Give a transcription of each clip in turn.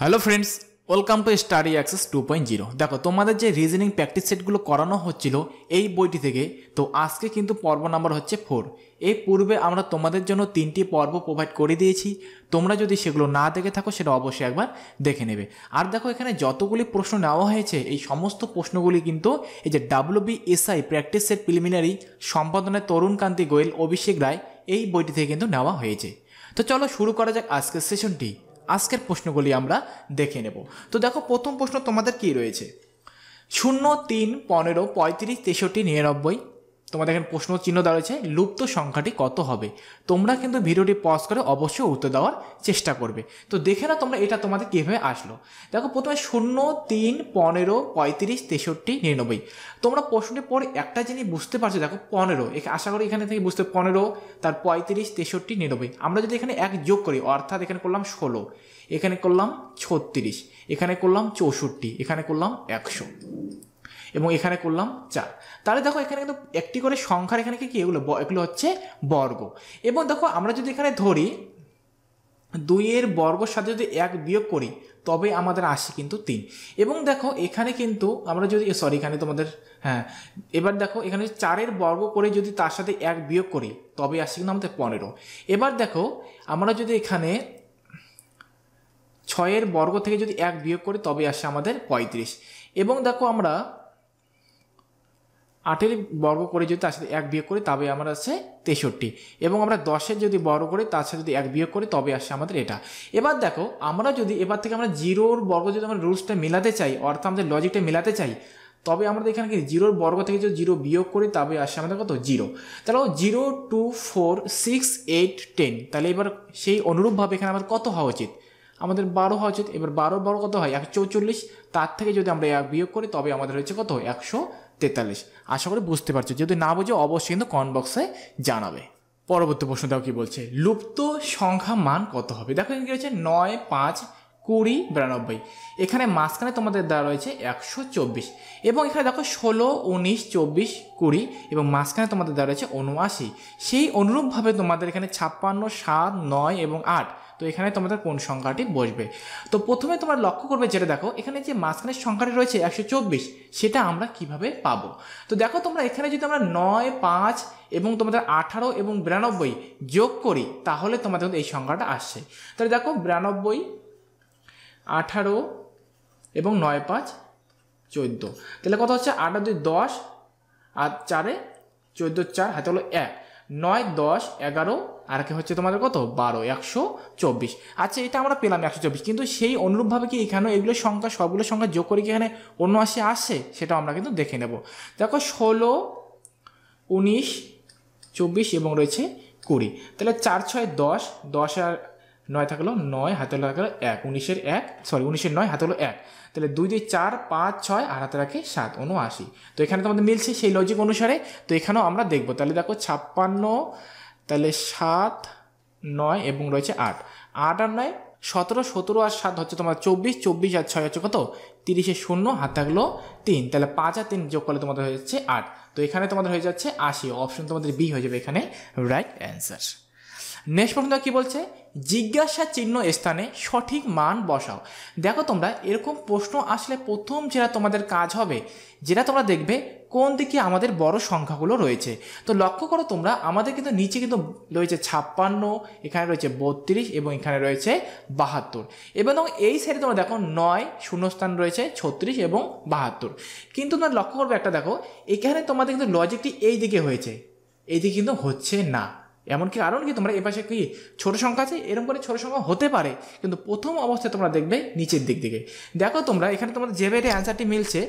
Hello friends welcome to study access two point zero দেখো তোমাদের যে রিজনিং প্র্যাকটিস সেটগুলো করানো হচ্ছিল এই বইটি থেকে তো আজকে কিন্তু পর্ব নাম্বার হচ্ছে ফোর এই পূর্বে আমরা তোমাদের জন্য তিনটি পর্ব প্রোভাইড করে দিয়েছি তোমরা যদি সেগুলো না দেখে থাকো সেটা অবশ্যই একবার দেখে নেবে আর দেখো এখানে যতগুলি প্রশ্ন নেওয়া হয়েছে এই সমস্ত প্রশ্নগুলি কিন্তু এই যে ডাব্লিউবিএসআই প্র্যাকটিস সেট প্রিলিমিনারি সম্পাদনায় তরুণকান্তি গোয়েল অভিষেক রায় এই বইটি থেকে কিন্তু নেওয়া হয়েছে তো চলো শুরু করা যাক আজকের সেশনটি আজকের প্রশ্নগুলি আমরা দেখে নেব তো দেখো প্রথম প্রশ্ন তোমাদের কি রয়েছে শূন্য তিন পনেরো পঁয়ত্রিশ তেষট্টি নিরানব্বই তোমাদের এখানে প্রশ্ন চিহ্ন দাঁড়িয়েছে লুপ্ত সংখ্যাটি কত হবে তোমরা কিন্তু ভিডিওটি পজ করে অবশ্যই উত্তর দেওয়ার চেষ্টা করবে তো দেখে না তোমরা এটা তোমাদের কীভাবে আসলো দেখো প্রথমে শূন্য তিন পনেরো পঁয়ত্রিশ তেষট্টি নিরানব্বই তোমরা প্রশ্নের পর একটা জিনিস বুঝতে পারছো দেখো পনেরো আশা করি এখানে থেকে বুঝতে পনেরো তার পঁয়ত্রিশ তেষট্টি নিরানব্বই আমরা যদি এখানে এক যোগ করি অর্থাৎ এখানে করলাম ষোলো এখানে করলাম ছত্রিশ এখানে করলাম চৌষট্টি এখানে করলাম একশো এবং এখানে করলাম চার তাহলে দেখো এখানে কিন্তু একটি করে সংখ্যার এখানে কি এগুলো এগুলো হচ্ছে বর্গ এবং দেখো আমরা যদি এখানে ধরি দুইয়ের বর্গর সাথে যদি এক বিয়োগ করি তবে আমাদের আসে কিন্তু তিন এবং দেখো এখানে কিন্তু আমরা যদি সরি এখানে তোমাদের হ্যাঁ এবার দেখো এখানে চারের বর্গ করে যদি তার সাথে এক বিয়োগ করি তবে আসে কিন্তু আমাদের পনেরো এবার দেখো আমরা যদি এখানে ছয়ের বর্গ থেকে যদি এক বিয়োগ করি তবে আসে আমাদের পঁয়ত্রিশ এবং দেখো আমরা আটের বর্গ করে যদি তার সাথে এক বিয়োগ করি তবে আমার আছে তেষট্টি এবং আমরা দশের যদি বর্গ করি তার সাথে যদি এক বিয়োগ করি তবে আসে আমাদের এটা এবার দেখো আমরা যদি এবার থেকে আমরা জিরোর বর্গ যদি আমরা রুলসটা মেলাতে চাই অর্থাৎ আমাদের লজিকটা মেলাতে চাই তবে আমাদের এখানে কি জিরোর বর্গ থেকে যদি জিরো বিয়োগ করি তবে আসে আমাদের কত জিরো তাহলে zero two four six eight ten তাহলে এবার সেই অনুরূপভাবে এখানে আমার কত হওয়া উচিত আমাদের বারো হওয়া উচিত এবার বারো বর্গ কত হয় একশো চৌচল্লিশ তার থেকে যদি আমরা এক বিয়োগ করি তবে আমাদের হচ্ছে কত একশো তেতাল্লিশ আশা করি বুঝতে পারছো যদি না বুঝে অবশ্যই কিন্তু কমেন্ট বক্সে জানাবে পরবর্তী প্রশ্নটাও কি বলছে লুপ্ত সংখ্যা মান কত হবে দেখো কি হচ্ছে নয় পাঁচ কুড়ি বিরানব্বই এখানে মাঝখানে তোমাদের দেওয়া রয়েছে একশো চব্বিশ এবং এখানে দেখো ষোলো উনিশ চব্বিশ কুড়ি এবং মাঝখানে তোমাদের দেওয়া রয়েছে উনআশি সেই অনুরূপভাবে তোমাদের এখানে ছাপ্পান্ন সাত নয় এবং আট তো এখানে তোমাদের কোন সংখ্যাটি বসবে তো প্রথমে তোমরা লক্ষ্য করবে যেটা দেখো এখানে যে মাঝখানের সংখ্যাটি রয়েছে একশো চব্বিশ সেটা আমরা কিভাবে পাবো তো দেখো তোমরা এখানে যদি আমরা নয় পাঁচ এবং তোমাদের আঠারো এবং বিরানব্বই যোগ করি তাহলে তোমাদের এই সংখ্যাটা আসছে তাহলে দেখো বিরানব্বই আঠারো এবং নয় পাঁচ চোদ্দো তাহলে কত হচ্ছে আট দুই দশ আর চারে চোদ্দো চার হাতে হলো এক নয় দশ এগারো আর কি হচ্ছে তোমাদের কত বারো একশো চব্বিশ আচ্ছা এটা আমরা পেলাম একশো চব্বিশ কিন্তু সেই অনুরূপভাবে কি এখানেও এগুলো সংখ্যা সবগুলো সংখ্যা যোগ করে কি এখানে অন্য আসে আসে সেটাও আমরা কিন্তু দেখে নেব দেখো ষোলো উনিশ চব্বিশ এবং রয়েছে কুড়ি তাহলে চার ছয় দশ দশ আর নয় থাকলো নয় হাতে লাগলো এক উনিশের এক সরি উনিশের নয় হাতে হলো এক তাহলে দুই দুই চার পাঁচ ছয় আর হাতে রাখে সাত উনআশি তো এখানে তোমাদের মিলছে সেই লজিক অনুসারে তো এখানেও আমরা দেখবো তাহলে দেখো ছাপ্পান্ন তাহলে সাত নয় এবং রয়েছে আট আট আর নয় সতেরো সতেরো আর সাত হচ্ছে তোমার চব্বিশ চব্বিশ আর ছয় হচ্ছে কত তিরিশে শূন্য হাত থাকলো তিন তাহলে পাঁচ আর তিন যোগ করলে তোমাদের হয়ে যাচ্ছে আট তো এখানে তোমাদের হয়ে যাচ্ছে আশি অপশন তোমাদের বি হয়ে যাবে এখানে রাইট অ্যান্সার নেক্সট প্রশ্ন কি বলছে জিজ্ঞাসা চিহ্ন স্থানে সঠিক মান বসাও দেখো তোমরা এরকম প্রশ্ন আসলে প্রথম যেটা তোমাদের কাজ হবে যেটা তোমরা দেখবে কোন দিকে আমাদের বড় সংখ্যাগুলো রয়েছে তো লক্ষ্য করো তোমরা আমাদের কিন্তু নিচে কিন্তু রয়েছে ছাপ্পান্ন এখানে রয়েছে বত্রিশ এবং এখানে রয়েছে বাহাত্তর এবং এই সাইডে তোমরা দেখো নয় শূন্যস্থান রয়েছে ছত্রিশ এবং বাহাত্তর কিন্তু তোমরা লক্ষ্য করবে একটা দেখো এখানে তোমাদের কিন্তু লজিকটি এই দিকে হয়েছে এই দিকে কিন্তু হচ্ছে না এমনকি কারণ কি তোমরা এ পাশে কি ছোটো সংখ্যা আছে এরকম করে ছোটো সংখ্যা হতে পারে কিন্তু প্রথম অবস্থায় তোমরা দেখবে নিচের দিক থেকে দেখো তোমরা এখানে তোমাদের যেভাবে অ্যান্সারটি মিলছে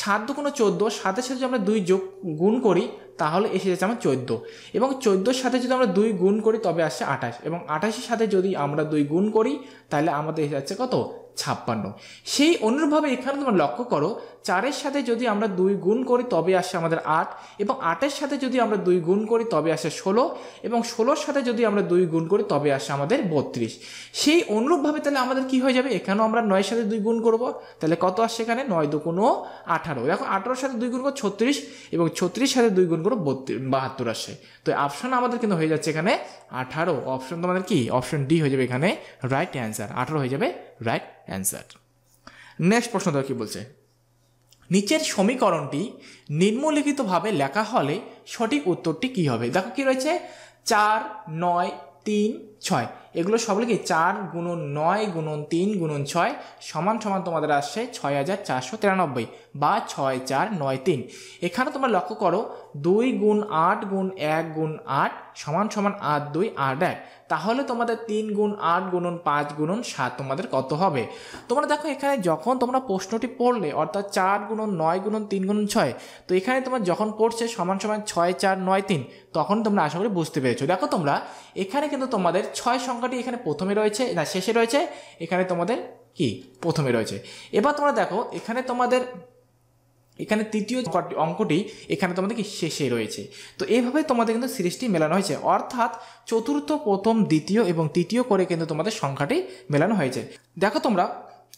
সাত দুগুণো চোদ্দো সাতের সাথে যদি আমরা দুই যোগ গুণ করি তাহলে এসে যাচ্ছে আমার চোদ্দো এবং চোদ্দোর সাথে যদি আমরা দুই গুণ করি তবে আসছে আঠাশ এবং আঠাশের সাথে যদি আমরা দুই গুণ করি তাহলে আমাদের এসে যাচ্ছে কত ছাপ্পান্ন সেই অনুরূপভাবে এখানে তোমরা লক্ষ্য করো চারের সাথে যদি আমরা দুই গুণ করি তবে আসে আমাদের আট এবং আটের সাথে যদি আমরা দুই গুণ করি তবে আসে ষোলো এবং ষোলোর সাথে যদি আমরা দুই গুণ করি তবে আসে আমাদের বত্রিশ সেই অনুরূপভাবে তাহলে আমাদের কি হয়ে যাবে এখানেও আমরা নয়ের সাথে দুই গুণ করব তাহলে কত আসে এখানে নয় দুগুণ আঠারো এখন আঠারোর সাথে দুই গুণ করো ছত্রিশ এবং ছত্রিশ সাথে দুই গুণ করো বত্রিশ বাহাত্তর আসে তো অপশন আমাদের কিন্তু হয়ে যাচ্ছে এখানে আঠারো অপশন তোমাদের কি অপশন ডি হয়ে যাবে এখানে রাইট অ্যান্সার আঠারো হয়ে যাবে রাইট অ্যান্সার নেক্সট প্রশ্ন দেখো কি বলছে নিচের সমীকরণটি নিম্নলিখিতভাবে লেখা হলে সঠিক উত্তরটি কী হবে দেখো কি রয়েছে চার নয় তিন ছয় এগুলো সবগুলো কি চার গুণন নয় গুণন তিন গুণন ছয় সমান সমান তোমাদের আসছে ছয় হাজার চারশো তিরানব্বই বা ছয় চার নয় তিন এখানে তোমরা লক্ষ্য করো দুই গুণ আট গুণ এক গুণ আট সমান সমান আট দুই আট এক তাহলে তোমাদের তিন গুণ আট গুণন পাঁচ গুণন সাত তোমাদের কত হবে তোমরা দেখো এখানে যখন তোমরা প্রশ্নটি পড়লে অর্থাৎ চার গুণন নয় গুণন তিন গুণন ছয় তো এখানে তোমরা যখন পড়ছে সমান সমান ছয় চার নয় তিন তখন তোমরা আশা করি বুঝতে পেরেছো দেখো তোমরা এখানে কিন্তু তোমাদের ছয় সংখ্যাটি এখানে প্রথমে রয়েছে না শেষে রয়েছে এখানে তোমাদের কি প্রথমে রয়েছে এবার তোমরা দেখো এখানে তোমাদের এখানে তৃতীয় অঙ্কটি এখানে তোমাদের কি শেষে রয়েছে তো এইভাবে তোমাদের কিন্তু সিরিজটি মেলানো হয়েছে অর্থাৎ চতুর্থ প্রথম দ্বিতীয় এবং তৃতীয় করে কিন্তু তোমাদের সংখ্যাটি মেলানো হয়েছে দেখো তোমরা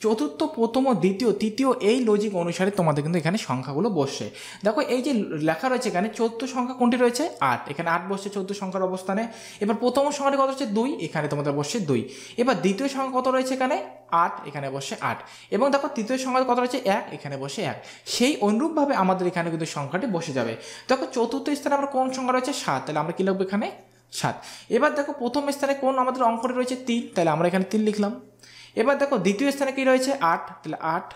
চতুর্থ প্রথম দ্বিতীয় তৃতীয় এই লজিক অনুসারে তোমাদের কিন্তু এখানে সংখ্যাগুলো বসছে দেখো এই যে লেখা রয়েছে এখানে চতুর্থ সংখ্যা কোনটি রয়েছে আট এখানে আট বসছে চতুর্থ সংখ্যার অবস্থানে এবার প্রথম সংখ্যাটি কত হচ্ছে দুই এখানে তোমাদের বসছে দুই এবার দ্বিতীয় সংখ্যা কত রয়েছে এখানে আট এখানে বসে আট এবং দেখো তৃতীয় সংখ্যা কত রয়েছে এক এখানে বসে এক সেই অনুরূপভাবে আমাদের এখানে কিন্তু সংখ্যাটি বসে যাবে দেখো চতুর্থ স্থানে আমরা কোন সংখ্যা রয়েছে সাত তাহলে আমরা কী লিখবো এখানে সাত এবার দেখো প্রথম স্থানে কোন আমাদের অঙ্কটি রয়েছে তিন তাহলে আমরা এখানে তিন লিখলাম এবার দেখো দ্বিতীয় স্থানে কী রয়েছে আট তাহলে আট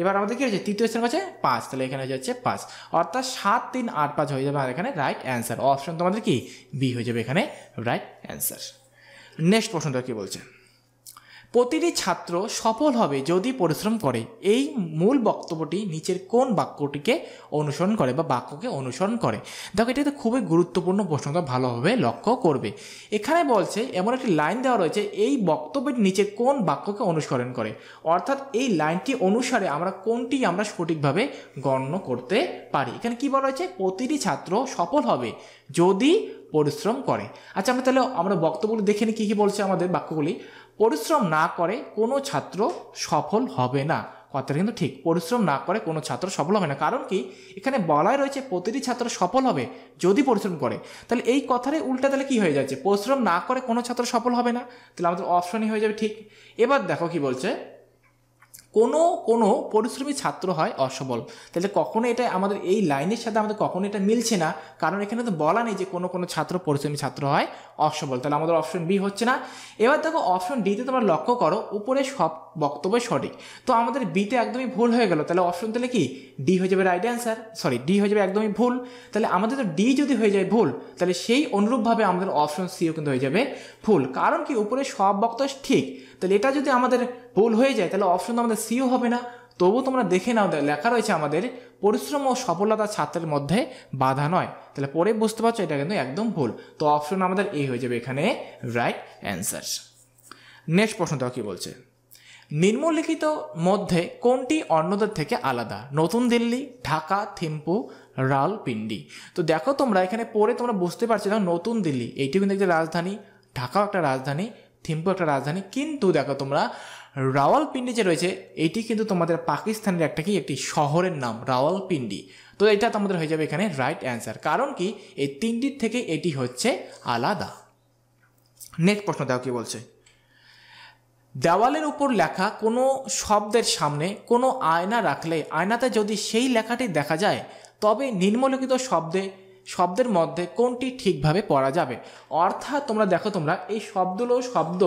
এবার আমাদের কী রয়েছে তৃতীয় স্থান হচ্ছে পাঁচ তাহলে এখানে হয়ে যাচ্ছে পাঁচ অর্থাৎ সাত তিন আট পাঁচ হয়ে যাবে আর এখানে রাইট অ্যান্সার অপশন তোমাদের কি বি হয়ে যাবে এখানে রাইট অ্যান্সার নেক্সট প্রশ্নটা কী বলছে প্রতিটি ছাত্র সফল হবে যদি পরিশ্রম করে এই মূল বক্তব্যটি নিচের কোন বাক্যটিকে অনুসরণ করে বা বাক্যকে অনুসরণ করে দেখো এটাতে খুবই গুরুত্বপূর্ণ প্রশ্নটা ভালোভাবে লক্ষ্য করবে এখানে বলছে এমন একটি লাইন দেওয়া রয়েছে এই বক্তব্যটি নিচে কোন বাক্যকে অনুসরণ করে অর্থাৎ এই লাইনটি অনুসারে আমরা কোনটি আমরা সঠিকভাবে গণ্য করতে পারি এখানে কি বলা হয়েছে প্রতিটি ছাত্র সফল হবে যদি পরিশ্রম করে আচ্ছা আমরা তাহলে আমরা বক্তব্য দেখে নিই কী কী বলছে আমাদের বাক্যগুলি পরিশ্রম না করে কোনো ছাত্র সফল হবে না কথাটা কিন্তু ঠিক পরিশ্রম না করে কোনো ছাত্র সফল হবে না কারণ কি এখানে বলাই রয়েছে প্রতিটি ছাত্র সফল হবে যদি পরিশ্রম করে তাহলে এই কথারই উল্টা তাহলে কী হয়ে যাচ্ছে পরিশ্রম না করে কোনো ছাত্র সফল হবে না তাহলে আমাদের অপশনই হয়ে যাবে ঠিক এবার দেখো কি বলছে কোনো কোনো পরিশ্রমী ছাত্র হয় অসবল তাহলে কখনো এটা আমাদের এই লাইনের সাথে আমাদের কখনো এটা মিলছে না কারণ এখানে তো বলা নেই যে কোনো কোনো ছাত্র পরিশ্রমী ছাত্র হয় অসবল তাহলে আমাদের অপশন বি হচ্ছে না এবার দেখো অপশন ডিতে তোমরা লক্ষ্য করো উপরে সব বক্তব্য সঠিক তো আমাদের বিতে একদমই ভুল হয়ে গেল তাহলে অপশন তাহলে কি ডি হয়ে যাবে রাইট অ্যান্সার সরি ডি হয়ে যাবে একদমই ভুল তাহলে আমাদের তো ডি যদি হয়ে যায় ভুল তাহলে সেই অনুরূপভাবে আমাদের অপশন সিও কিন্তু হয়ে যাবে ভুল কারণ কি উপরে সব বক্তব্য ঠিক তাহলে এটা যদি আমাদের ভুল হয়ে যায় তাহলে অপশন তো আমাদের সিও হবে না তবুও তোমরা দেখে নাও লেখা রয়েছে আমাদের পরিশ্রম ও সফলতা ছাত্রের মধ্যে বাধা নয় তাহলে পরে বুঝতে পারছো এটা কিন্তু একদম ভুল তো অপশন আমাদের এ হয়ে যাবে এখানে রাইট অ্যান্সার নেক্সট প্রশ্ন দেওয়া কী বলছে নিম্নলিখিত মধ্যে কোনটি অন্যদের থেকে আলাদা নতুন দিল্লি ঢাকা থিম্পু রালপিন্ডি তো দেখো তোমরা এখানে পড়ে তোমরা বুঝতে পারছো না নতুন দিল্লি এইটি কিন্তু একটা রাজধানী ঢাকাও একটা রাজধানী থিম্পু একটা রাজধানী কিন্তু দেখো তোমরা রাওয়ালপিন্ডি যে রয়েছে এটি কিন্তু তোমাদের পাকিস্তানের একটা কি একটি শহরের নাম রাওয়ালপিন্ডি তো এটা তোমাদের হয়ে যাবে এখানে রাইট অ্যান্সার কারণ কি এই তিনটির থেকে এটি হচ্ছে আলাদা নেক্সট প্রশ্ন দেখো কি বলছে দেওয়ালের উপর লেখা কোনো শব্দের সামনে কোনো আয়না রাখলে আয়নাতে যদি সেই লেখাটি দেখা যায় তবে নিম্নলিখিত শব্দে শব্দের মধ্যে কোনটি ঠিকভাবে পড়া যাবে অর্থাৎ তোমরা দেখো তোমরা এই শব্দগুলো শব্দ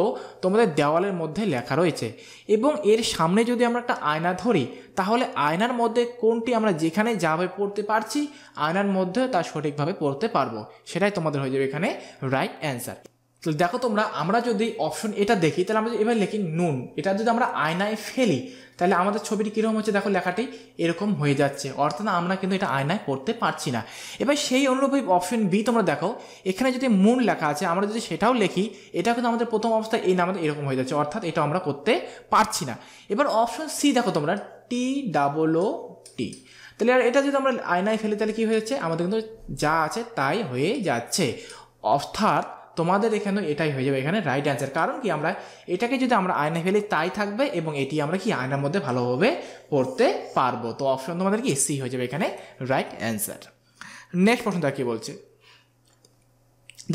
তোমাদের দেওয়ালের মধ্যে লেখা রয়েছে এবং এর সামনে যদি আমরা একটা আয়না ধরি তাহলে আয়নার মধ্যে কোনটি আমরা যেখানে যাবে পড়তে পারছি আয়নার মধ্যে তা সঠিকভাবে পড়তে পারবো সেটাই তোমাদের হয়ে যাবে এখানে রাইট অ্যান্সার তো দেখো তোমরা আমরা যদি অপশন এটা দেখি তাহলে আমরা এবার লিখি নুন এটা যদি আমরা আয়নায় ফেলি তাহলে আমাদের ছবিটি কীরকম হচ্ছে দেখো লেখাটি এরকম হয়ে যাচ্ছে অর্থাৎ আমরা কিন্তু এটা আয়নায় পড়তে পারছি না এবার সেই অনুরূপ অপশন বি তোমরা দেখো এখানে যদি মুন লেখা আছে আমরা যদি সেটাও লিখি এটা কিন্তু আমাদের প্রথম অবস্থায় এই নামে এরকম হয়ে যাচ্ছে অর্থাৎ এটা আমরা করতে পারছি না এবার অপশন সি দেখো তোমরা টি ডাবল ও টি তাহলে আর এটা যদি আমরা আয়নায় ফেলি তাহলে কী হয়েছে আমাদের কিন্তু যা আছে তাই হয়ে যাচ্ছে অর্থাৎ তোমাদের এখানে এটাই হয়ে যাবে এখানে রাইট অ্যান্সার কারণ কি আমরা এটাকে যদি আমরা আয়নে ফেলি তাই থাকবে এবং এটি আমরা কি আয়নার মধ্যে ভালোভাবে পড়তে পারবো তো অপশন তোমাদের কি সি হয়ে যাবে এখানে রাইট অ্যান্সার নেক্সট প্রশ্নটা কি বলছে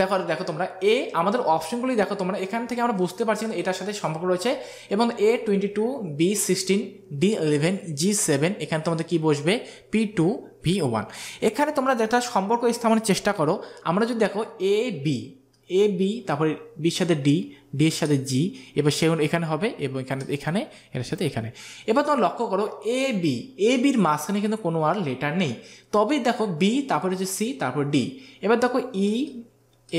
দেখো দেখো তোমরা এ আমাদের অপশনগুলি দেখো তোমরা এখান থেকে আমরা বুঝতে পারছি না এটার সাথে সম্পর্ক রয়েছে এবং A twenty two B sixteen D eleven G seven এখানে তোমাদের কী বসবে পি টু ভি ওয়ান এখানে তোমরা যেটা সম্পর্ক স্থাপনের চেষ্টা করো আমরা যদি দেখো এ বি এ বি তারপরে বির সাথে ডি ডি এর সাথে জি এবার সেগুন এখানে হবে এবং এখানে এখানে এটার সাথে এখানে এবার তোমার লক্ষ্য করো এ বি এ বির মাঝখানে কিন্তু কোনো আর লেটার নেই তবেই দেখো বি তারপরে হচ্ছে সি তারপর ডি এবার দেখো ই e,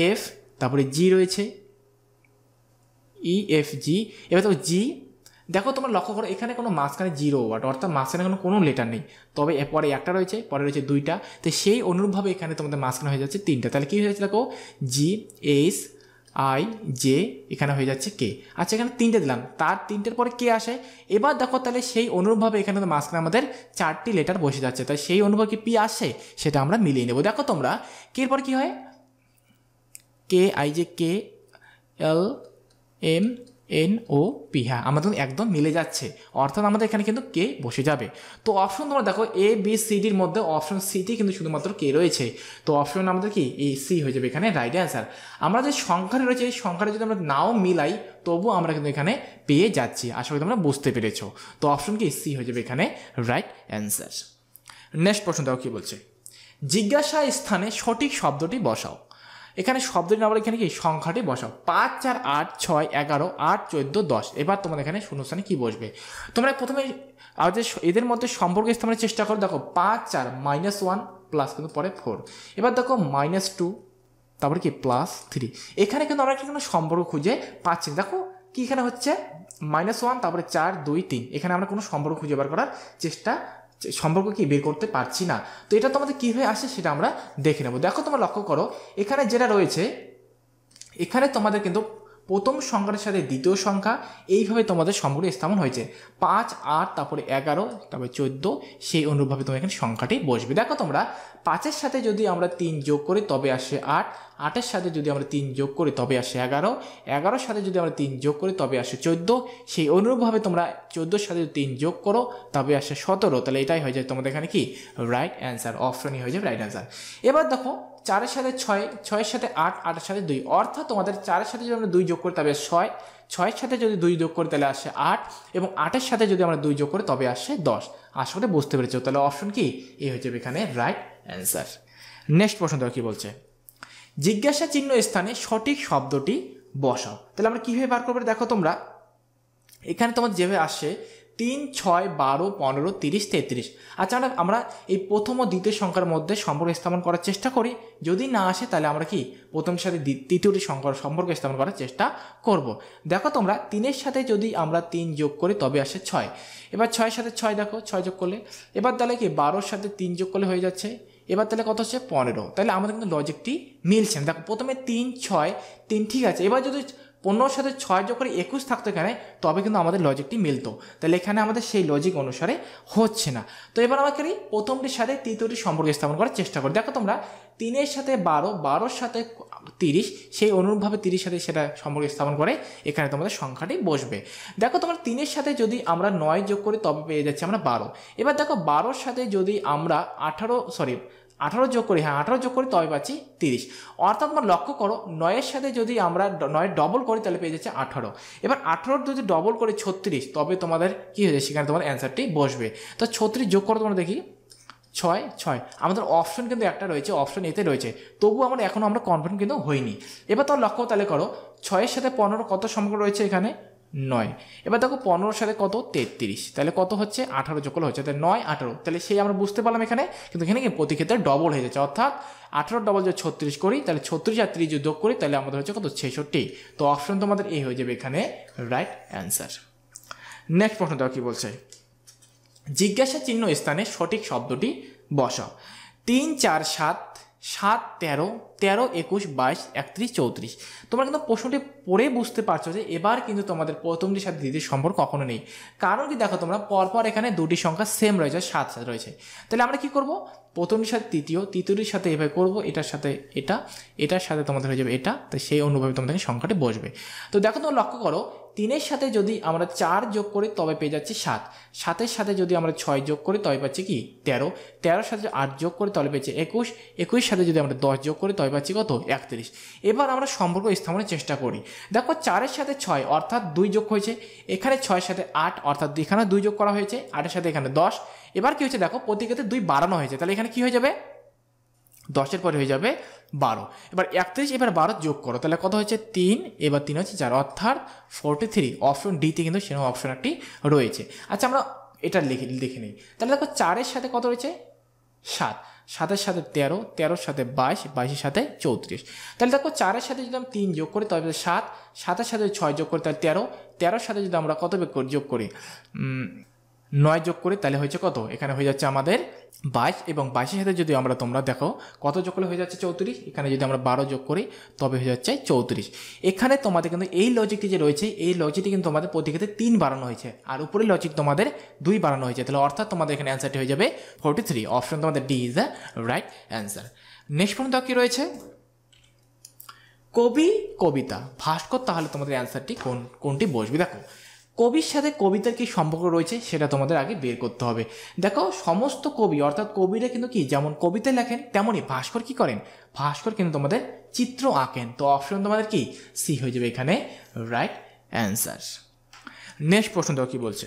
এফ তারপরে জি রয়েছে ই এফ জি এবার দেখো জি দেখো তোমরা লক্ষ্য করো এখানে কোনো মাঝখানে জিরো ওয়ার্ড অর্থাৎ মাঝখানে কোনো কোনো লেটার নেই তবে পরে একটা রয়েছে পরে রয়েছে দুইটা তো সেই অনুরূপভাবে এখানে তোমাদের মাঝখানে হয়ে যাচ্ছে তিনটা তাহলে কী হয়েছে দেখো জি এইচ আই জে এখানে হয়ে যাচ্ছে কে আচ্ছা এখানে তিনটে দিলাম তার তিনটের পরে কে আসে এবার দেখো তাহলে সেই অনুরূপভাবে এখানে মাঝখানে আমাদের চারটি লেটার বসে যাচ্ছে তাই সেই অনুরূপে কি পি আসে সেটা আমরা মিলিয়ে নেব দেখো তোমরা কে পর কী হয় K I J K L M N O P হ্যাঁ আমাদের একদম মিলে যাচ্ছে অর্থাৎ আমাদের এখানে কিন্তু কে বসে যাবে তো অপশন তোমরা দেখো এ বি সি ডির মধ্যে অপশন সিটি কিন্তু শুধুমাত্র কে রয়েছে তো অপশন আমাদের কি এ সি হয়ে যাবে এখানে রাইট অ্যান্সার আমরা যে সংখ্যা রয়েছে এই সংখ্যাটা যদি আমরা নাও মিলাই তবু আমরা কিন্তু এখানে পেয়ে যাচ্ছি আশা করি তোমরা বুঝতে পেরেছো তো অপশন কি সি হয়ে যাবে এখানে রাইট অ্যান্সার নেক্সট প্রশ্ন দেখো কি বলছে জিজ্ঞাসা স্থানে সঠিক শব্দটি বসাও এখানে শব্দটি না এখানে কি সংখ্যাটি বসাও পাঁচ চার আট ছয় এগারো আট চোদ্দ দশ এবার তোমাদের এখানে শূন্যস্থানে কি বসবে তোমরা প্রথমে আমাদের এদের মধ্যে সম্পর্ক স্থাপনের চেষ্টা করো দেখো পাঁচ চার মাইনাস ওয়ান প্লাস কিন্তু পরে ফোর এবার দেখো মাইনাস টু তারপরে কি প্লাস থ্রি এখানে কিন্তু আমরা একটা কোনো সম্পর্ক খুঁজে পাচ্ছি দেখো কি এখানে হচ্ছে মাইনাস ওয়ান তারপরে চার দুই তিন এখানে আমরা কোনো সম্পর্ক খুঁজে বার করার চেষ্টা সম্পর্ক কি বের করতে পারছি না তো এটা তোমাদের কীভাবে আসে সেটা আমরা দেখে নেব দেখো তোমরা লক্ষ্য করো এখানে যেটা রয়েছে এখানে তোমাদের কিন্তু প্রথম সংখ্যাটার সাথে দ্বিতীয় সংখ্যা এইভাবে তোমাদের সম্পর্ক স্থাপন হয়েছে পাঁচ আট তারপরে এগারো তারপরে চোদ্দ সেই অনুরূপভাবে তোমার এখানে সংখ্যাটি বসবে দেখো তোমরা পাঁচের সাথে যদি আমরা তিন যোগ করি তবে আসে আট আটের সাথে যদি আমরা তিন যোগ করি তবে আসে এগারো এগারোর সাথে যদি আমরা তিন যোগ করি তবে আসে চোদ্দো সেই অনুরূপভাবে তোমরা চোদ্দোর সাথে যদি তিন যোগ করো তবে আসে সতেরো তাহলে এটাই হয়ে যায় তোমাদের এখানে কি রাইট অ্যান্সার অপশনই হয়ে যাবে রাইট অ্যান্সার এবার দেখো চারের সাথে ছয় ছয়ের সাথে আট আটের সাথে দুই অর্থাৎ তোমাদের চারের সাথে যদি আমরা দুই যোগ করি তবে ছয় ছয়ের সাথে যদি দুই যোগ করি তাহলে আসে আট এবং আটের সাথে যদি আমরা দুই যোগ করি তবে আসে দশ আশা করে বুঝতে পেরেছো তাহলে অপশন কি এই হয়ে যাবে এখানে রাইট অ্যান্সার নেক্সট প্রশ্ন দেখো কী বলছে জিজ্ঞাসা চিহ্ন স্থানে সঠিক শব্দটি বসাও তাহলে আমরা কীভাবে বার করবো দেখো তোমরা এখানে তোমার যেভাবে আসে তিন ছয় বারো পনেরো তিরিশ তেত্রিশ আচ্ছা আমরা আমরা এই প্রথম ও দ্বিতীয় সংখ্যার মধ্যে সম্পর্ক স্থাপন করার চেষ্টা করি যদি না আসে তাহলে আমরা কি প্রথম সাথে তৃতীয়টি সংখ্যার সম্পর্ক স্থাপন করার চেষ্টা করব। দেখো তোমরা তিনের সাথে যদি আমরা তিন যোগ করি তবে আসে ছয় এবার ছয়ের সাথে ছয় দেখো ছয় যোগ করলে এবার তাহলে কি বারোর সাথে তিন যোগ করলে হয়ে যাচ্ছে এবার তাহলে কত হচ্ছে পনেরো তাহলে আমাদের কিন্তু লজিকটি মিলছে দেখো প্রথমে তিন ছয় তিন ঠিক আছে এবার যদি পনেরোর সাথে ছয় যখন একুশ থাকতো এখানে তবে কিন্তু আমাদের লজিকটি মিলতো তাহলে এখানে আমাদের সেই লজিক অনুসারে হচ্ছে না তো এবার আমাকে প্রথমটির সাথে তৃতীয়টি সম্পর্ক স্থাপন করার চেষ্টা করি দেখো তোমরা তিনের সাথে বারো বারোর সাথে তিরিশ সেই অনুরূপভাবে তিরিশ সাথে সেটা সম্পর্ক স্থাপন করে এখানে তোমাদের সংখ্যাটি বসবে দেখো তোমার তিনের সাথে যদি আমরা নয় যোগ করি তবে পেয়ে যাচ্ছি আমরা বারো এবার দেখো বারোর সাথে যদি আমরা আঠারো সরি আঠারো যোগ করি হ্যাঁ আঠারো যোগ করি তবে পাচ্ছি তিরিশ অর্থাৎ আমার লক্ষ্য করো নয়ের সাথে যদি আমরা নয় ডবল করি তাহলে পেয়ে যাচ্ছে আঠারো এবার আঠারোর যদি ডবল করে ছত্রিশ তবে তোমাদের কী হয়ে সেখানে তোমার অ্যান্সারটি বসবে তো ছত্রিশ যোগ করো তোমরা দেখি ছয় ছয় আমাদের অপশন কিন্তু একটা রয়েছে অপশন এতে রয়েছে তবু আমরা এখনও আমরা কনফার্ম কিন্তু হইনি এবার তোমার লক্ষ্য তাহলে করো ছয়ের সাথে পনেরো কত সম্পর্ক রয়েছে এখানে নয় এবার দেখো পনেরোর সাথে কত তেত্রিশ তাহলে কত হচ্ছে আঠারো যোগ হচ্ছে তাহলে নয় আঠারো তাহলে সেই আমরা বুঝতে পারলাম এখানে কিন্তু এখানে কি প্রতি ক্ষেত্রে ডবল হয়ে যাচ্ছে অর্থাৎ আঠারো ডবল যদি ছত্রিশ করি তাহলে ছত্রিশ আর ত্রিশ যোগ করি তাহলে আমাদের হচ্ছে কত ছেষট্টি তো অপশন তোমাদের এ হয়ে যাবে এখানে রাইট অ্যান্সার নেক্সট প্রশ্ন দেওয়া কি বলছে জিজ্ঞাসা চিহ্ন স্থানে সঠিক শব্দটি বসাও তিন চার সাত সাত তেরো তেরো একুশ বাইশ একত্রিশ চৌত্রিশ তোমরা কিন্তু প্রশ্নটি পড়ে বুঝতে পারছো যে এবার কিন্তু তোমাদের প্রথমটির সাথে দ্বিতীয় সম্পর্ক কখনো নেই কারণ কি দেখো তোমরা পরপর এখানে দুটি সংখ্যা সেম রয়েছে সাত সাথে রয়েছে তাহলে আমরা কি করব প্রথমটির সাথে তৃতীয় তৃতীয়টির সাথে এভাবে করব এটার সাথে এটা এটার সাথে তোমাদের হয়ে যাবে এটা তো সেই অনুভাবে তোমাদের সংখ্যাটি বসবে তো দেখো তোমরা লক্ষ্য করো তিনের সাথে যদি আমরা চার যোগ করি তবে পেয়ে যাচ্ছি সাত সাতের সাথে যদি আমরা ছয় যোগ করি তবে পাচ্ছি কি তেরো তেরোর সাথে আট যোগ করি তবে পেয়েছি একুশ একুশের সাথে যদি আমরা দশ যোগ করি তবে পাচ্ছি কত একত্রিশ এবার আমরা সম্পর্ক স্থাপনের চেষ্টা করি দেখো চারের সাথে ছয় অর্থাৎ দুই যোগ হয়েছে এখানে ছয়ের সাথে আট অর্থাৎ এখানে দুই যোগ করা হয়েছে আটের সাথে এখানে দশ এবার কি হয়েছে দেখো প্রতিকেতে দুই বাড়ানো হয়েছে তাহলে এখানে কি হয়ে যাবে দশের পরে হয়ে যাবে বারো এবার একত্রিশ এবার বারো যোগ করো তাহলে কত হচ্ছে তিন এবার তিন হচ্ছে চার অর্থাৎ ফোরটি থ্রি অপশন ডিতে কিন্তু সেরকম অপশন একটি রয়েছে আচ্ছা আমরা এটা লিখে লিখে নিই তাহলে দেখো চারের সাথে কত রয়েছে সাত সাতের সাথে তেরো তেরোর সাথে বাইশ বাইশের সাথে চৌত্রিশ তাহলে দেখো চারের সাথে যদি আমরা তিন যোগ করি তবে সাত সাতের সাথে ছয় যোগ করি তাহলে তেরো তেরোর সাথে যদি আমরা কত যোগ করি নয় যোগ করি তাহলে হয়েছে কত এখানে হয়ে যাচ্ছে আমাদের বাইশ এবং বাইশের সাথে যদি আমরা তোমরা দেখো কত যোগ করলে হয়ে যাচ্ছে চৌত্রিশ এখানে যদি আমরা বারো যোগ করি তবে হয়ে যাচ্ছে চৌত্রিশ এখানে তোমাদের কিন্তু এই লজিকটি যে রয়েছে এই লজিকটি কিন্তু তোমাদের প্রতিক্ষেত্রে তিন বাড়ানো হয়েছে আর উপরে লজিক তোমাদের দুই বাড়ানো হয়েছে তাহলে অর্থাৎ তোমাদের এখানে অ্যান্সারটি হয়ে যাবে ফোরটি থ্রি অপশন তোমাদের D is the right answer next পর্যন্ত কি রয়েছে কবি কবিতা ভাস্কর তাহলে তোমাদের অ্যান্সারটি কোন কোনটি বসবে দেখো কবির সাথে কবিতার কি সম্পর্ক রয়েছে সেটা তোমাদের আগে বের করতে হবে দেখো সমস্ত কবি অর্থাৎ কবিরা কিন্তু কি যেমন কবিতা লেখেন তেমনই ভাস্কর কি করেন ভাস্কর কিন্তু তোমাদের চিত্র আঁকেন তো অপশন তোমাদের কি সি হয়ে যাবে এখানে রাইট অ্যান্সার নেক্সট প্রশ্ন দেখো কী বলছে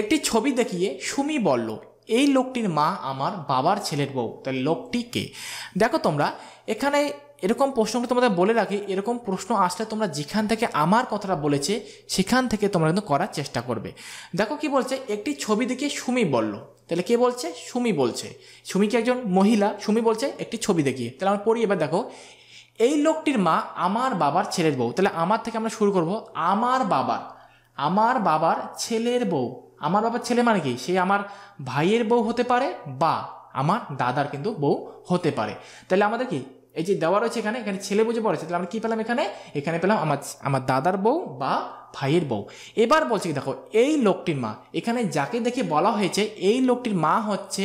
একটি ছবি দেখিয়ে সুমি বলল এই লোকটির মা আমার বাবার ছেলের বউ তাহলে লোকটি কে দেখো তোমরা এখানে এরকম প্রশ্নগুলো তোমাদের বলে রাখি এরকম প্রশ্ন আসলে তোমরা যেখান থেকে আমার কথাটা বলেছে সেখান থেকে তোমরা কিন্তু করার চেষ্টা করবে দেখো কি বলছে একটি ছবি দেখে সুমি বলল তাহলে কে বলছে সুমি বলছে সুমি কি একজন মহিলা সুমি বলছে একটি ছবি দেখিয়ে তাহলে আমার পড়ি এবার দেখো এই লোকটির মা আমার বাবার ছেলের বউ তাহলে আমার থেকে আমরা শুরু করব আমার বাবার আমার বাবার ছেলের বউ আমার বাবার ছেলে মানে কি সে আমার ভাইয়ের বউ হতে পারে বা আমার দাদার কিন্তু বউ হতে পারে তাহলে আমাদের কি এই যে দেওয়া রয়েছে এখানে এখানে ছেলে বুঝে পড়েছে তাহলে আমরা কী পেলাম এখানে এখানে পেলাম আমার আমার দাদার বউ বা ভাইয়ের বউ এবার বলছি দেখো এই লোকটির মা এখানে যাকে দেখে বলা হয়েছে এই লোকটির মা হচ্ছে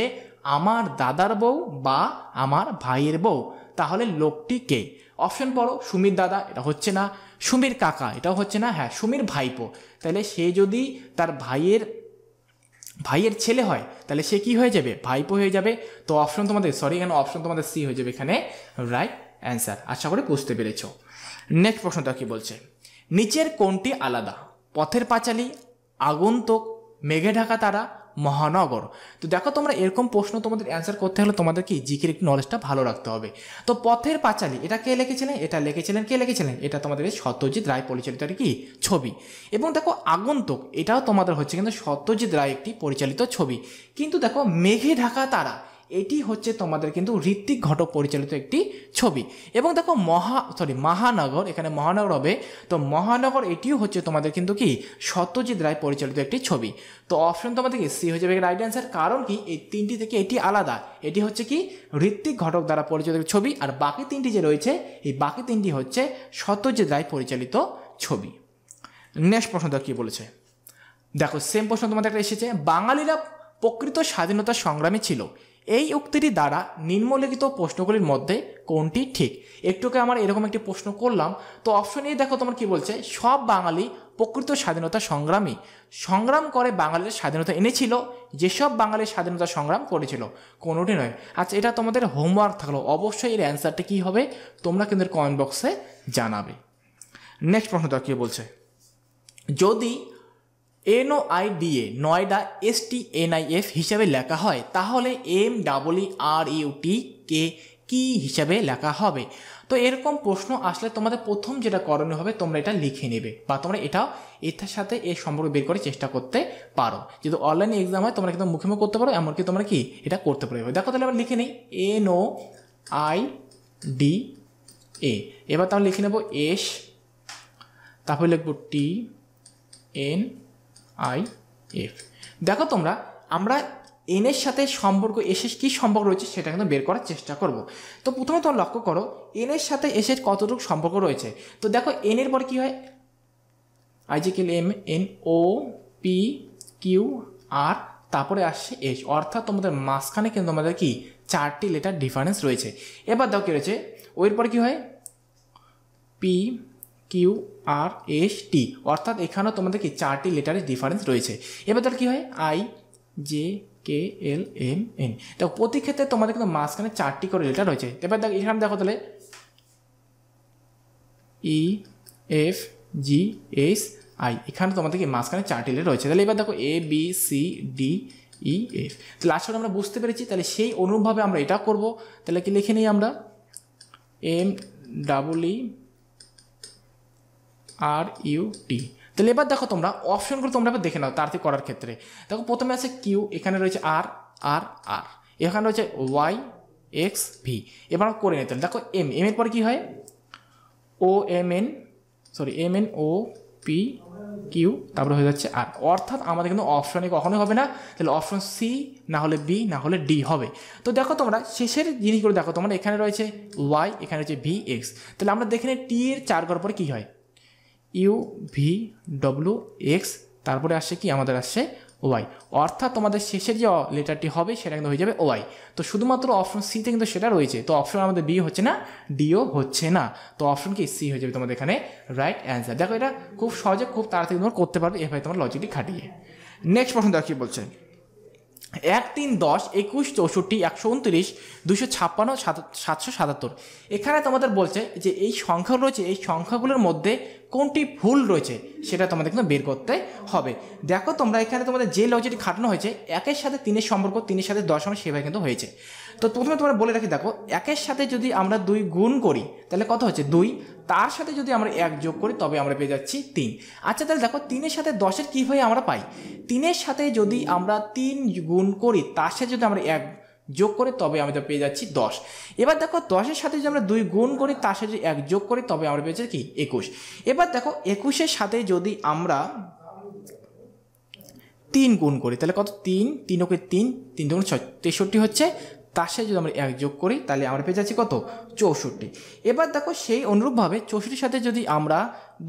আমার দাদার বউ বা আমার ভাইয়ের বউ তাহলে লোকটি কে অপশন পড়ো সুমির দাদা এটা হচ্ছে না সুমির কাকা এটাও হচ্ছে না হ্যাঁ সুমির ভাইপো তাহলে সে যদি তার ভাইয়ের ভাইয়ের ছেলে হয় তাহলে সে কি হয়ে যাবে ভাইপো হয়ে যাবে তো অপশন তোমাদের সরি এখানে অপশন তোমাদের সি হয়ে যাবে এখানে রাইট অ্যান্সার আশা করে বুঝতে পেরেছ নেক্সট প্রশ্নটা কি বলছে নিচের কোনটি আলাদা পথের পাঁচালী আগন্তুক মেঘে ঢাকা তারা মহানগর তো দেখো তোমরা এরকম প্রশ্ন তোমাদের অ্যান্সার করতে হলে তোমাদের কি জিকের একটু নলেজটা ভালো রাখতে হবে তো পথের পাঁচালী এটা কে লিখেছিলেন এটা লিখেছিলেন কে লিখেছিলেন এটা তোমাদের সত্যজিৎ রায় পরিচালিত আর কি ছবি এবং দেখো আগন্তক এটাও তোমাদের হচ্ছে কিন্তু সত্যজিৎ রায় একটি পরিচালিত ছবি কিন্তু দেখো মেঘে ঢাকা তারা এটি হচ্ছে তোমাদের কিন্তু ঋত্বিক ঘটক পরিচালিত একটি ছবি এবং দেখো মহা সরি মহানগর এখানে মহানগর হবে তো মহানগর এটিও হচ্ছে তোমাদের কিন্তু কি সত্যজিৎ রায় পরিচালিত একটি ছবি তো অপশন তোমাদের কি সি হয়ে যাবে রাইট অ্যান্সার কারণ কি এই তিনটি থেকে এটি আলাদা এটি হচ্ছে কি ঋত্বিক ঘটক দ্বারা পরিচালিত ছবি আর বাকি তিনটি যে রয়েছে এই বাকি তিনটি হচ্ছে সত্যজিৎ রায় পরিচালিত ছবি নেক্সট প্রশ্নটা কী বলেছে দেখো সেম প্রশ্ন তোমাদের একটা এসেছে বাঙালিরা প্রকৃত স্বাধীনতা সংগ্রামী ছিল এই উক্তিটি দ্বারা নিম্নলিখিত প্রশ্নগুলির মধ্যে কোনটি ঠিক একটুকে আমার এরকম একটি প্রশ্ন করলাম তো অপশন এ দেখো তোমার কি বলছে সব বাঙালি প্রকৃত স্বাধীনতা সংগ্রামী সংগ্রাম করে বাঙালির স্বাধীনতা এনেছিল যেসব বাঙালির স্বাধীনতা সংগ্রাম করেছিল কোনোটি নয় আচ্ছা এটা তোমাদের হোমওয়ার্ক থাকলো অবশ্যই এর অ্যান্সারটা কী হবে তোমরা কিন্তু কমেন্ট বক্সে জানাবে নেক্সট প্রশ্নটা কী বলছে যদি NOIDA Noida S ST NIF হিসাবে লেখা হয় তাহলে এম ডাবলি আর ইউটি কে কি হিসাবে লেখা হবে তো এরকম প্রশ্ন আসলে তোমাদের প্রথম যেটা করণীয় হবে তোমরা এটা লিখে নেবে বা তোমরা এটাও এটার সাথে এর সম্পর্ক বের করে চেষ্টা করতে পারো যদি অনলাইন এক্সাম হয় তোমরা কিন্তু মুখে মুখ করতে পারো এমনকি তোমরা কি এটা করতে পারবে দেখো তাহলে আবার লিখে নেই N O I D A এবার তাহলে লিখে নেবো এস তারপরে লিখব টি এন আই এফ দেখো তোমরা আমরা এন এর সাথে সম্পর্ক এসের কী সম্পর্ক রয়েছে সেটা কিন্তু বের করার চেষ্টা করব তো প্রথমে তোমরা লক্ষ্য করো এন এর সাথে এসের কতটুকু সম্পর্ক রয়েছে তো দেখো এন এর পর কী হয় I J K L M N O P Q R তারপরে আসছে এস অর্থাৎ তোমাদের মাঝখানে কিন্তু তোমাদের কি চারটি লেটার ডিফারেন্স রয়েছে এবার দেখো কী রয়েছে ওর পরে কী হয় P Q R S T অর্থাৎ এখানেও তোমাদের কি চারটি লেটারের ডিফারেন্স রয়েছে এবার তার কী হয় I J K L M N দেখো প্রতি ক্ষেত্রে তোমাদের কিন্তু মাঝখানে চারটি করে লেটার রয়েছে এবার দেখো এখানে দেখো তাহলে E F G S I এখানে তোমাদের কি মাঝখানে চারটি লেটার রয়েছে তাহলে এবার দেখো A B C D E F তাহলে আসলে আমরা বুঝতে পেরেছি তাহলে সেই অনুরূপভাবে আমরা এটা করব তাহলে কি লিখে নিই আমরা M double E R U T তাহলে এবার দেখো তোমরা অপশনগুলো তোমরা এবার দেখে নাও তার থেকে করার ক্ষেত্রে দেখো প্রথমে আছে কিউ এখানে রয়েছে আর আর আর এখানে রয়েছে ওয়াই এক্স ভি এবার করে নিতে দেখো এম এম এর পরে কী হয় O M N sorry M N O P Q তারপরে হয়ে যাচ্ছে আর অর্থাৎ আমাদের কিন্তু অপশনে কখনোই হবে না তাহলে অপশন সি না হলে বি না হলে ডি হবে তো দেখো তোমরা শেষের জিনিসগুলো দেখো তোমরা এখানে রয়েছে ওয়াই এখানে রয়েছে ভি এক্স তাহলে আমরা দেখে নিই টি এর চার ঘর পরে কী হয় ইউ ভি ডব্লু এক্স তারপরে আসছে কি আমাদের আসছে ওয়াই অর্থাৎ তোমাদের শেষের যে লেটারটি হবে সেটা কিন্তু হয়ে যাবে ওয়াই তো শুধুমাত্র অপশন সিতে কিন্তু সেটা রয়েছে তো অপশন আমাদের বি হচ্ছে না ডিও হচ্ছে না তো অপশন কি সি হয়ে যাবে তোমাদের এখানে রাইট অ্যান্সার দেখো এটা খুব সহজে খুব তাড়াতাড়ি তোমরা করতে পারবে এভাবে তোমার লজিকটি খাটিয়ে নেক্সট প্রশ্ন দেখো কি বলছেন এক তিন দশ একুশ চৌষট্টি একশো উনত্রিশ দুশো ছাপ্পান্ন সাতশো সাতাত্তর এখানে তোমাদের বলছে যে এই সংখ্যা রয়েছে এই সংখ্যাগুলোর মধ্যে কোনটি ভুল রয়েছে সেটা তোমাদের কিন্তু বের করতে হবে দেখো তোমরা এখানে তোমাদের যে লজিটি খাটানো হয়েছে একের সাথে তিনের সম্পর্ক তিনের সাথে দশমের সেভাবে কিন্তু হয়েছে তো প্রথমে তোমরা বলে রাখি দেখো একের সাথে যদি আমরা দুই গুণ করি তাহলে কত হচ্ছে দুই তার সাথে যদি আমরা এক যোগ করি তবে আমরা পেয়ে যাচ্ছি তিন আচ্ছা তাহলে দেখো তিনের সাথে দশের কীভাবে আমরা পাই তিনের সাথে যদি আমরা তিন গুণ করি তার সাথে যদি আমরা এক যোগ করে তবে আমরা পেয়ে যাচ্ছি দশ এবার দেখো দশের সাথে যদি আমরা দুই গুণ করি তার সাথে এক যোগ করি তবে আমরা পেয়েছি কি একুশ এবার দেখো একুশের সাথে যদি আমরা তিন গুণ করি তাহলে কত তিন তিন ওকে তিন তিন দুগুণ ছয় তেষট্টি হচ্ছে তার সাথে যদি আমরা এক যোগ করি তাহলে আমরা পেয়ে যাচ্ছি কত চৌষট্টি এবার দেখো সেই অনুরূপভাবে চৌষট্টির সাথে যদি আমরা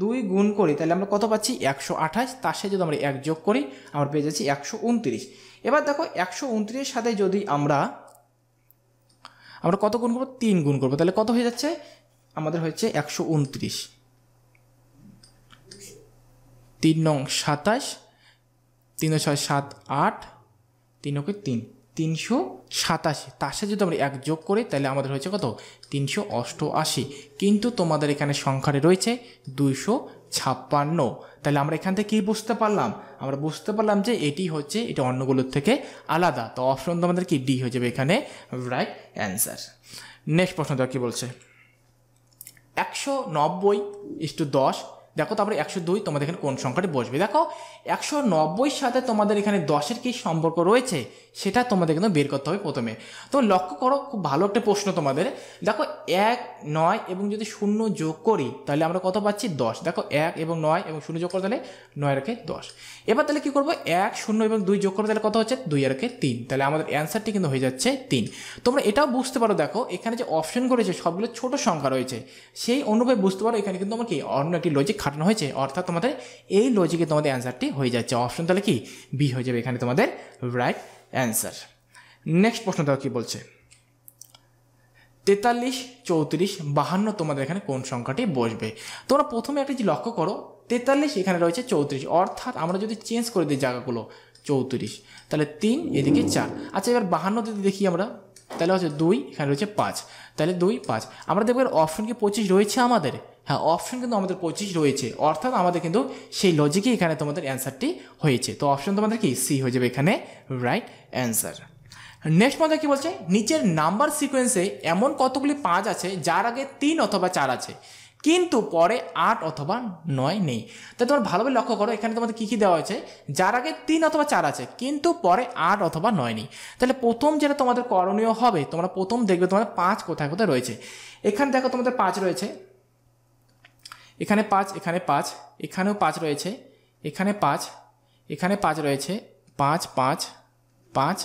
দুই গুণ করি তাহলে আমরা কত পাচ্ছি একশো আঠাশ তার সাথে যদি আমরা এক যোগ করি আমরা পেয়ে যাচ্ছি একশো উনত্রিশ এবার দেখো একশো উনত্রিশের সাথে যদি আমরা আমরা কত গুণ করবো তিন গুণ করবো তাহলে কত হয়ে যাচ্ছে আমাদের হয়েছে একশো উনত্রিশ তিন নং সাতাশ তিন ছয় সাত আট তিন ওকে তিন তিনশো সাতাশি তার সাথে যদি আমরা এক যোগ করি তাহলে আমাদের হয়েছে কত তিনশো অষ্টআশি কিন্তু তোমাদের এখানে সংখ্যাটি রয়েছে দুইশো ছাপ্পান্ন তাহলে আমরা এখান থেকে কী বুঝতে পারলাম আমরা বুঝতে পারলাম যে এটি হচ্ছে এটা অন্যগুলোর থেকে আলাদা তো অপশন তো আমাদের কি ডি হয়ে যাবে এখানে রাইট অ্যান্সার নেক্সট প্রশ্ন তো কী বলছে একশো নব্বই ইস্টু দশ দেখো তারপরে একশো দুই তোমাদের এখানে কোন সংখ্যাটি বসবে দেখো একশো নব্বই সাথে তোমাদের এখানে দশের কি সম্পর্ক রয়েছে সেটা তোমাদের কিন্তু বের করতে হবে প্রথমে তো লক্ষ্য করো খুব ভালো একটা প্রশ্ন তোমাদের দেখো এক নয় এবং যদি শূন্য যোগ করি তাহলে আমরা কত পাচ্ছি দশ দেখো এক এবং নয় এবং শূন্য যোগ করে তাহলে নয় রেখে দশ এবার তাহলে কী করবো এক শূন্য এবং দুই যোগ করে তাহলে কত হচ্ছে দুই রেখে তিন তাহলে আমাদের অ্যান্সারটি কিন্তু হয়ে যাচ্ছে তিন তোমরা এটাও বুঝতে পারো দেখো এখানে যে অপশন করেছে সবগুলো ছোট সংখ্যা রয়েছে সেই অনুভবে বুঝতে পারো এখানে কিন্তু আমার কি অন্য একটি লজিক খাটানো হয়েছে অর্থাৎ তোমাদের এই লজিকে তোমাদের অ্যান্সারটি হয়ে যাচ্ছে অপশন তাহলে কি বি হয়ে যাবে এখানে তোমাদের রাইট অ্যান্সার নেক্সট প্রশ্ন দেখো কী বলছে তেতাল্লিশ চৌত্রিশ বাহান্ন তোমাদের এখানে কোন সংখ্যাটি বসবে তোমরা প্রথমে একটা যে লক্ষ্য করো তেতাল্লিশ এখানে রয়েছে চৌত্রিশ অর্থাৎ আমরা যদি চেঞ্জ করে দিই জায়গাগুলো চৌত্রিশ তাহলে তিন এদিকে চার আচ্ছা এবার বাহান্ন যদি দেখি আমরা তাহলে হচ্ছে দুই এখানে রয়েছে পাঁচ তাহলে দুই পাঁচ আমরা দেখবেন অপশন কি পঁচিশ রয়েছে আমাদের হ্যাঁ অপশন কিন্তু আমাদের পঁচিশ রয়েছে অর্থাৎ আমাদের কিন্তু সেই লজিকে এখানে তোমাদের অ্যান্সারটি হয়েছে তো অপশন তোমাদের কি সি হয়ে যাবে এখানে রাইট অ্যান্সার নেক্সট মধ্যে কি বলছে নিচের নাম্বার সিকোয়েন্সে এমন কতগুলি পাঁচ আছে যার আগে তিন অথবা চার আছে কিন্তু পরে আট অথবা নয় নেই তাই তোমার ভালোভাবে লক্ষ্য করো এখানে তোমাদের কী কী দেওয়া হয়েছে যার আগে তিন অথবা চার আছে কিন্তু পরে আট অথবা নয় নেই তাহলে প্রথম যেটা তোমাদের করণীয় হবে তোমরা প্রথম দেখবে তোমাদের পাঁচ কোথায় কোথায় রয়েছে এখানে দেখো তোমাদের পাঁচ রয়েছে এখানে পাঁচ এখানে পাঁচ এখানেও পাঁচ রয়েছে এখানে পাঁচ এখানে পাঁচ রয়েছে পাঁচ পাঁচ পাঁচ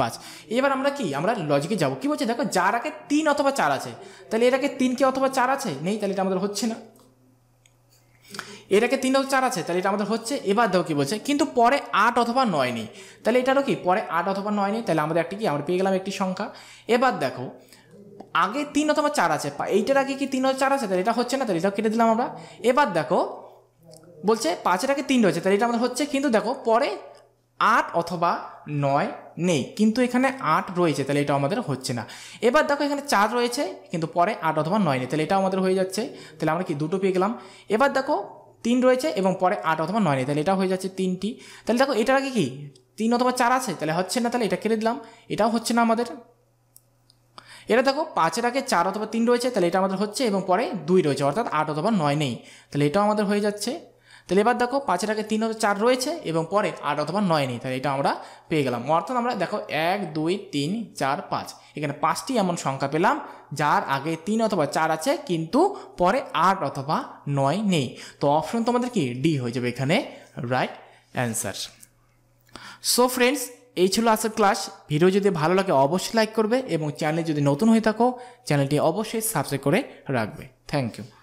পাঁচ এবার আমরা কি আমরা লজিকে যাব কি বলছি দেখো যার আগে তিন অথবা চার আছে তাহলে এটাকে তিনকে অথবা চার আছে নেই তাহলে এটা আমাদের হচ্ছে না এটাকে তিন চার আছে তাহলে এটা আমাদের হচ্ছে এবার দেখো কি বলছে কিন্তু পরে আট অথবা নয় নেই তাহলে এটারও কি পরে আট অথবা নয় নেই তাহলে আমাদের একটি কি আমরা পেয়ে গেলাম একটি সংখ্যা এবার দেখো আগে তিন অথবা চার আছে এইটার আগে কি তিন অথবা চার আছে তাহলে এটা হচ্ছে না তাহলে এটাও কেটে দিলাম আমরা এবার দেখো বলছে পাঁচের আগে তিন রয়েছে তাহলে এটা আমাদের হচ্ছে কিন্তু দেখো পরে আট অথবা নয় নেই কিন্তু এখানে আট রয়েছে তাহলে এটা আমাদের হচ্ছে না এবার দেখো এখানে চার রয়েছে কিন্তু পরে আট অথবা নয় নেই তাহলে এটাও আমাদের হয়ে যাচ্ছে তাহলে আমরা কি দুটো পেয়ে গেলাম এবার দেখো তিন রয়েছে এবং পরে আট অথবা নয় নেই তাহলে এটা হয়ে যাচ্ছে তিনটি তাহলে দেখো এটার আগে কি তিন অথবা চার আছে তাহলে হচ্ছে না তাহলে এটা কেড়ে দিলাম এটাও হচ্ছে না আমাদের এটা দেখো পাঁচের আগে চার অথবা তিন রয়েছে তাহলে এটা আমাদের হচ্ছে এবং পরে দুই রয়েছে অর্থাৎ আট অথবা নয় নেই তাহলে এটাও আমাদের হয়ে যাচ্ছে তাহলে এবার দেখো পাঁচের আগে তিন অথবা চার রয়েছে এবং পরে আট অথবা নয় নেই তাহলে এটা আমরা পেয়ে গেলাম অর্থাৎ আমরা দেখো এক দুই তিন চার পাঁচ এখানে পাঁচটি এমন সংখ্যা পেলাম যার আগে তিন অথবা চার আছে কিন্তু পরে আট অথবা নয় নেই তো অপশন তোমাদের কি ডি হয়ে যাবে এখানে রাইট অ্যান্সার সো ফ্রেন্ডস এই ছিল আজকের ক্লাস ভিডিও যদি ভালো লাগে অবশ্যই লাইক করবে এবং চ্যানেল যদি নতুন হয়ে থাকো চ্যানেলটি অবশ্যই সাবস্ক্রাইব করে রাখবে থ্যাংক ইউ